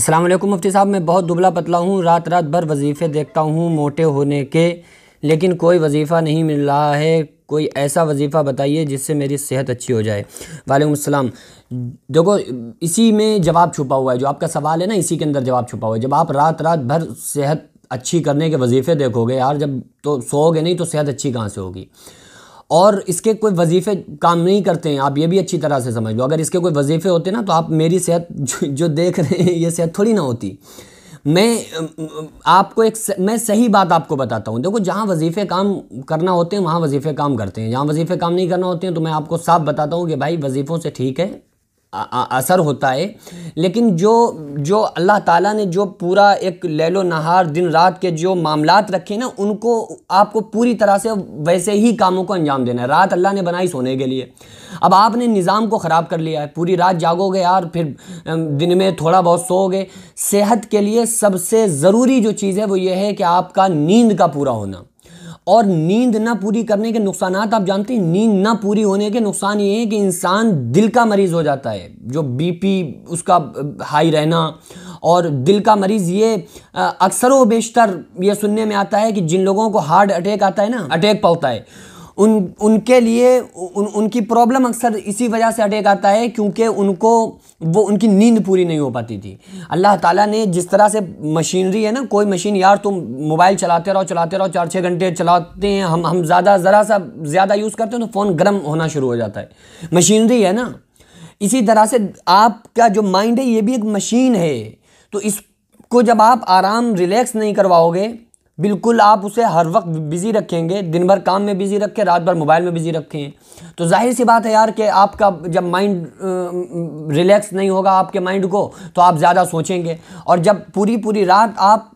अस्सलाम वालेकुम मुफ्ती साहब मैं बहुत दुबला पतला हूँ रात रात भर वजीफ़े देखता हूँ मोटे होने के लेकिन कोई वजीफ़ा नहीं मिल रहा है कोई ऐसा वजीफ़ा बताइए जिससे मेरी सेहत अच्छी हो जाए वालेकुम अस्सलाम देखो इसी में जवाब छुपा हुआ है जो आपका सवाल है ना इसी के अंदर जवाब छुपा हुआ है जब आप रात रात भर सेहत अच्छी करने के वजीफ़े देखोगे यार जब तो सोओगे नहीं तो सेहत अच्छी कहाँ से होगी और इसके कोई वजीफ़े काम नहीं करते हैं आप ये भी अच्छी तरह से समझ लो अगर इसके कोई वजीफ़े होते ना तो आप मेरी सेहत जो, देख रहे हैं ये सेहत थोड़ी ना होती मैं आपको एक मैं सही बात आपको बताता हूँ देखो जहाँ वजीफ़े काम करना होते हैं वहाँ वजीफ़े काम करते हैं जहाँ वजीफ़े काम नहीं करना होते हैं तो मैं आपको साफ बताता हूँ कि भाई वजीफ़ों से ठीक है असर होता है लेकिन जो जो अल्लाह ताला ने जो पूरा एक लेलो नहार दिन रात के जो मामलात रखे ना उनको आपको पूरी तरह से वैसे ही कामों को अंजाम देना है रात अल्लाह ने बनाई सोने के लिए अब आपने निज़ाम को ख़राब कर लिया है पूरी रात जागोगे यार फिर दिन में थोड़ा बहुत सोओगे सेहत के लिए सबसे ज़रूरी जो चीज़ है वो ये है कि आपका नींद का पूरा होना और नींद ना पूरी करने के नुकसान आप जानते हैं नींद ना पूरी होने के नुकसान ये हैं कि इंसान दिल का मरीज़ हो जाता है जो बीपी उसका हाई रहना और दिल का मरीज़ ये अक्सर व बेशतर ये सुनने में आता है कि जिन लोगों को हार्ट अटैक आता है ना अटैक पड़ता है उन उनके लिए उन उनकी प्रॉब्लम अक्सर इसी वजह से अटैक आता है क्योंकि उनको वो उनकी नींद पूरी नहीं हो पाती थी अल्लाह ताला ने जिस तरह से मशीनरी है ना कोई मशीन यार तुम मोबाइल चलाते रहो चलाते रहो चार छः घंटे चलाते हैं हम हम ज़्यादा ज़रा सा ज़्यादा यूज़ करते हैं तो फ़ोन गर्म होना शुरू हो जाता है मशीनरी है ना इसी तरह से आपका जो माइंड है ये भी एक मशीन है तो इसको जब आप आराम रिलैक्स नहीं करवाओगे बिल्कुल आप उसे हर वक्त बिज़ी रखेंगे दिन भर काम में बिज़ी रखें रात भर मोबाइल में बिज़ी रखें तो जाहिर सी बात है यार कि आपका जब माइंड रिलैक्स नहीं होगा आपके माइंड को तो आप ज़्यादा सोचेंगे और जब पूरी पूरी रात आप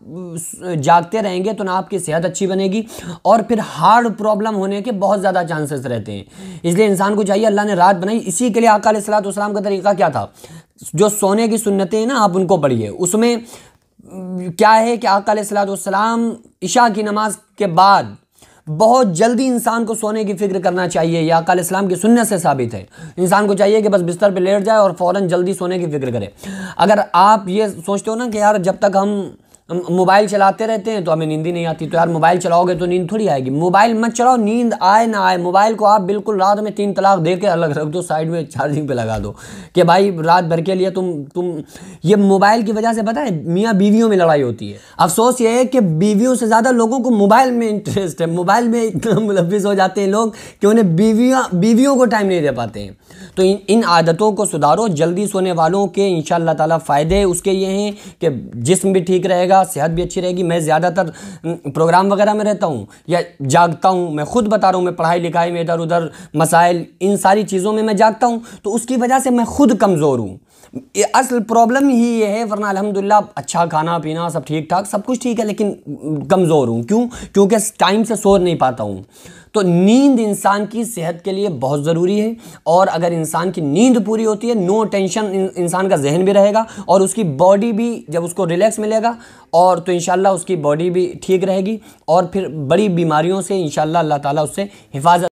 जागते रहेंगे तो ना आपकी सेहत अच्छी बनेगी और फिर हार्ड प्रॉब्लम होने के बहुत ज़्यादा चांसेस रहते हैं इसलिए इंसान को चाहिए अल्लाह ने रात बनाई इसी के लिए अकाल वाम का तरीका क्या था जो सोने की सुन्नतें हैं ना आप उनको पढ़िए उसमें क्या है कि अकाल सलाम इशा की नमाज के बाद बहुत जल्दी इंसान को सोने की फिक्र करना चाहिए या कल इस्लाम की सुनने से साबित है इंसान को चाहिए कि बस बिस्तर पर लेट जाए और फ़ौर जल्दी सोने की फिक्र करे अगर आप ये सोचते हो ना कि यार जब तक हम मोबाइल चलाते रहते हैं तो हमें नींद ही नहीं आती तो यार मोबाइल चलाओगे तो नींद थोड़ी आएगी मोबाइल मत चलाओ नींद आए ना आए मोबाइल को आप बिल्कुल रात में तीन तलाक दे के अलग रख दो साइड में चार्जिंग पे लगा दो कि भाई रात भर के लिए तुम तुम ये मोबाइल की वजह से पता है मियाँ बीवियों में लड़ाई होती है अफसोस ये है कि बीवियों से ज़्यादा लोगों को मोबाइल में इंटरेस्ट है मोबाइल में इतना मुलविस हो जाते हैं लोग कि उन्हें बीवियाँ बीवियों को टाइम नहीं दे पाते हैं तो इन इन आदतों को सुधारो जल्दी सोने वालों के इन ताला फ़ायदे उसके ये हैं कि जिस्म भी ठीक रहेगा सेहत भी अच्छी रहेगी मैं ज़्यादातर प्रोग्राम वगैरह में रहता हूँ या जागता हूँ मैं ख़ुद बता रहा हूँ मैं पढ़ाई लिखाई में इधर उधर मसाइल इन सारी चीज़ों में मैं जागता हूँ तो उसकी वजह से मैं ख़ुद कमज़ोर हूँ असल प्रॉब्लम ही ये है वरना अलहमदिल्ला अच्छा खाना पीना सब ठीक ठाक सब कुछ ठीक है लेकिन कमज़ोर हूँ क्यों क्योंकि टाइम से सो नहीं पाता हूँ तो नींद इंसान की सेहत के लिए बहुत ज़रूरी है और अगर इंसान की नींद पूरी होती है नो टेंशन इंसान का जहन भी रहेगा और उसकी बॉडी भी जब उसको रिलैक्स मिलेगा और तो इन उसकी बॉडी भी ठीक रहेगी और फिर बड़ी बीमारियों से इन अल्लाह ताला उससे हिफाजत